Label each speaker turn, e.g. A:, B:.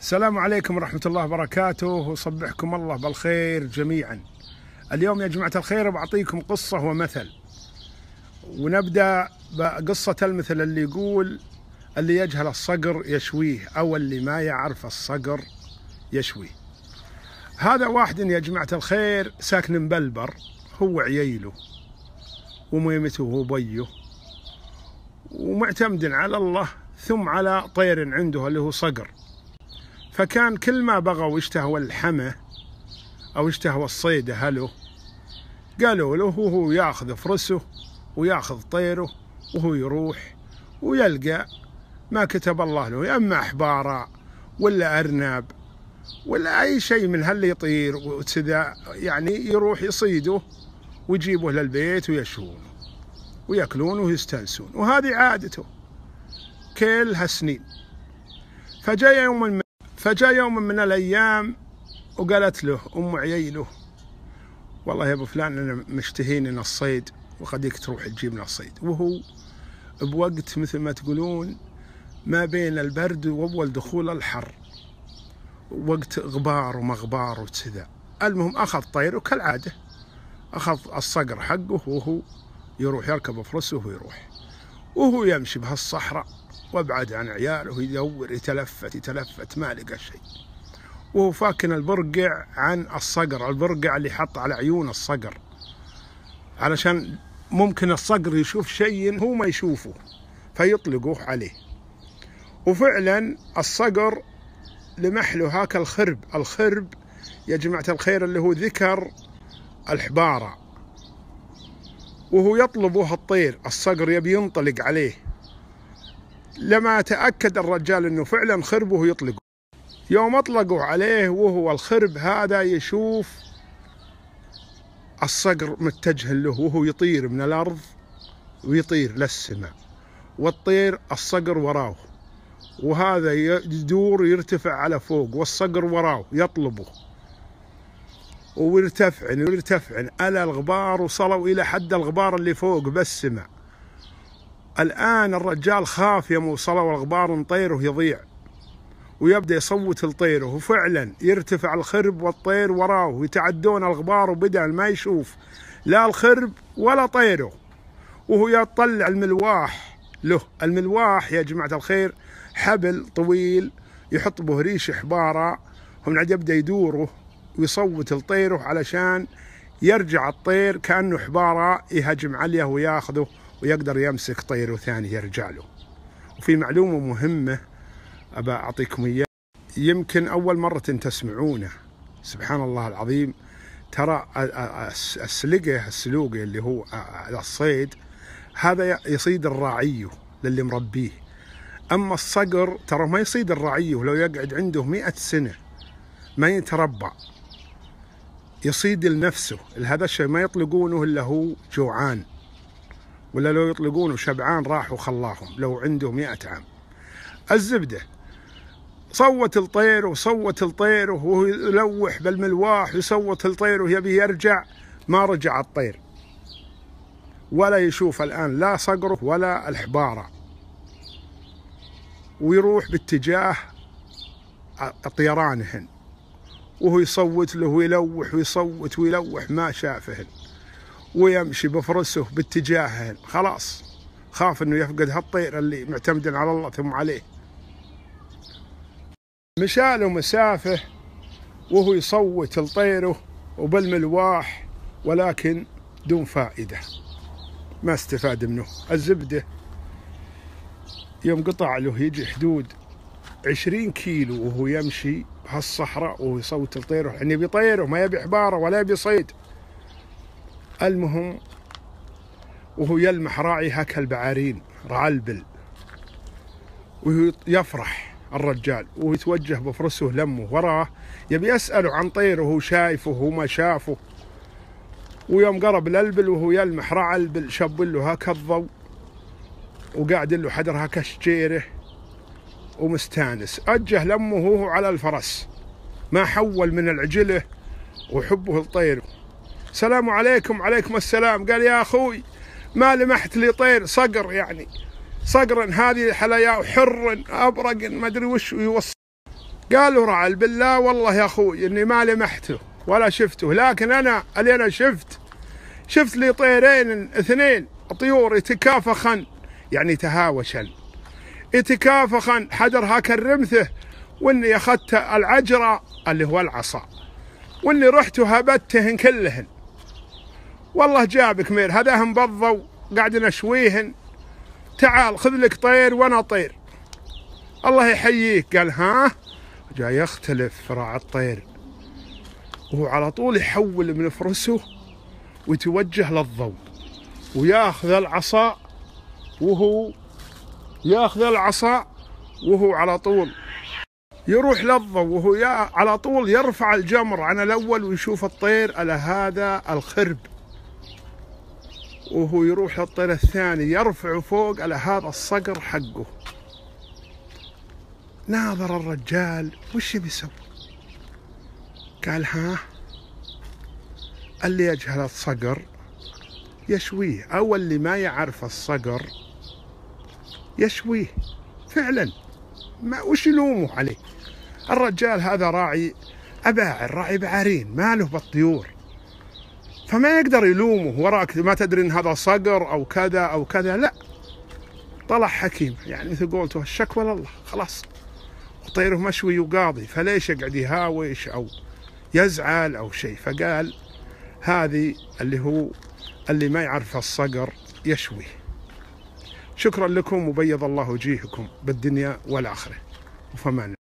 A: السلام عليكم ورحمة الله وبركاته وصبحكم الله بالخير جميعا اليوم يا جماعة الخير بعطيكم قصة ومثل ونبدأ بقصة المثل اللي يقول اللي يجهل الصقر يشويه أو اللي ما يعرف الصقر يشويه هذا واحد يا جماعة الخير ساكن بلبر هو عييله وميمته وبيه ومعتمد على الله ثم على طير عنده اللي هو صقر فكان كل ما بغوا اشتهوا الحمى أو اشتهوا الصيد أهله قالوا له وهو ياخذ فرسه وياخذ طيره وهو يروح ويلقى ما كتب الله له يا اما احبارا ولا ارنب ولا اي شيء من هاللي يطير وكذا يعني يروح يصيده ويجيبه للبيت ويشوونه وياكلونه ويستانسون وهذه عادته كل هالسنين فجاء يوم من فجاء يوم من الأيام وقالت له أم عييله والله يا أبو فلان أنا مشتهين من الصيد وخديك تروح تجيب لنا الصيد وهو بوقت مثل ما تقولون ما بين البرد وأول دخول الحر وقت غبار وما غبار وكذا المهم أخذ طير وكالعادة أخذ الصقر حقه وهو يروح يركب فرسه ويروح وهو يمشي بهالصحراء وابعد عن عياله يدور يتلفت يتلفت ما لقى شيء وهو فاكن البرقع عن الصقر البرقع اللي حط على عيون الصقر علشان ممكن الصقر يشوف شيء هو ما يشوفه فيطلقوه عليه وفعلا الصقر لمح له هاك الخرب الخرب يا جماعة الخير اللي هو ذكر الحبارة وهو يطلبه الطير الصقر يبي ينطلق عليه لما تأكد الرجال أنه فعلا خربه يطلقه يوم أطلقوا عليه وهو الخرب هذا يشوف الصقر متجه له وهو يطير من الأرض ويطير للسماء والطير الصقر وراه وهذا يدور يرتفع على فوق والصقر وراه يطلبه ويرتفعن ويرتفعن على الغبار وصلوا إلى حد الغبار اللي فوق بالسماء الآن الرجال خاف يوم وصلوا الغبار طيره يضيع ويبدأ يصوت لطيره وفعلا يرتفع الخرب والطير وراه ويتعدون الغبار وبدأ ما يشوف لا الخرب ولا طيره وهو يطلع الملواح له الملواح يا جماعة الخير حبل طويل يحط به ريش حبارة ومن عاد يبدأ يدوره ويصوت لطيره علشان يرجع الطير كأنه حبارة يهجم عليه وياخذه ويقدر يمسك طير ثاني يرجع له وفي معلومة مهمة أبى أعطيكم إياها يمكن أول مرة تسمعونه سبحان الله العظيم ترى السلقة السلوقة اللي هو الصيد هذا يصيد الراعيه للي مربيه أما الصقر ترى ما يصيد الراعيه لو يقعد عنده مئة سنة ما يتربع يصيد لنفسه هذا الشيء ما يطلقونه إلا هو جوعان ولا لو يطلقونه شبعان راح وخلاهم لو عنده مئة عام الزبدة صوت الطير وصوت الطير وهو يلوح بالملواح يصوت الطير ويبي يرجع ما رجع الطير ولا يشوف الآن لا صقره ولا الحبارة ويروح باتجاه طيرانهن وهو يصوت له ويلوح ويصوت ويلوح ما شافهن ويمشي بفرسه باتجاهه خلاص خاف انه يفقد هالطير اللي معتمد على الله ثم عليه مشاله مسافة وهو يصوت لطيره وبالملواح ولكن دون فائدة ما استفاد منه الزبدة يوم قطع له يجي حدود عشرين كيلو وهو يمشي هالصحراء وهو يصوت لطيره يعني يبي طيره ما يبي حباره ولا يبي صيد المهم وهو يلمح راعي هاك البعارين رعى البل ويفرح الرجال ويتوجه بفرسه لمه وراه يبي يسأله عن طير وهو شايفه وما شافه ويوم قرب للبل وهو يلمح رعى البل شب له هاك الضو وقاعد له حدر هاك شجيره ومستانس أجه لمه وهو على الفرس ما حول من العجله وحبه الطير السلام عليكم عليكم السلام قال يا أخوي ما لمحت لي طير صقر يعني صقر هذه حلايا حر أبرق ما أدري وش يوصل قالوا رعل بالله والله يا أخوي إني ما لمحته ولا شفته لكن أنا اللي أنا شفت شفت لي طيرين اثنين طيور يتكافخن يعني تهاوشن يتكافخن حدرها كرمثه واني اخذت العجره اللي هو العصا واني رحت وهبتهن كلهن والله جابك مير هذاهم بضوا قاعد نشويهن تعال خذ لك طير وانا طير الله يحييك قال ها جاي يختلف راعي الطير وهو على طول يحول من فرسه ويتوجه للضوء وياخذ العصا وهو ياخذ العصا وهو على طول يروح للضوء وهو على طول يرفع الجمر عن الاول ويشوف الطير الا هذا الخرب وهو يروح للطير الثاني يرفع فوق على هذا الصقر حقه ناظر الرجال وش بيسوي قال ها اللي يجهل الصقر يشويه أو اللي ما يعرف الصقر يشويه فعلا ما وش يلومه عليه الرجال هذا راعي أباعر راعي بعارين ما له بالطيور فما يقدر يلومه وراك ما تدري ان هذا صقر او كذا او كذا لا طلع حكيم يعني مثل قولته الشكوى لله خلاص وطيره مشوي وقاضي فليش يقعد يهاوش او يزعل او شيء فقال هذه اللي هو اللي ما يعرف الصقر يشويه شكرا لكم وبيض الله وجيهكم بالدنيا والآخرة وفمان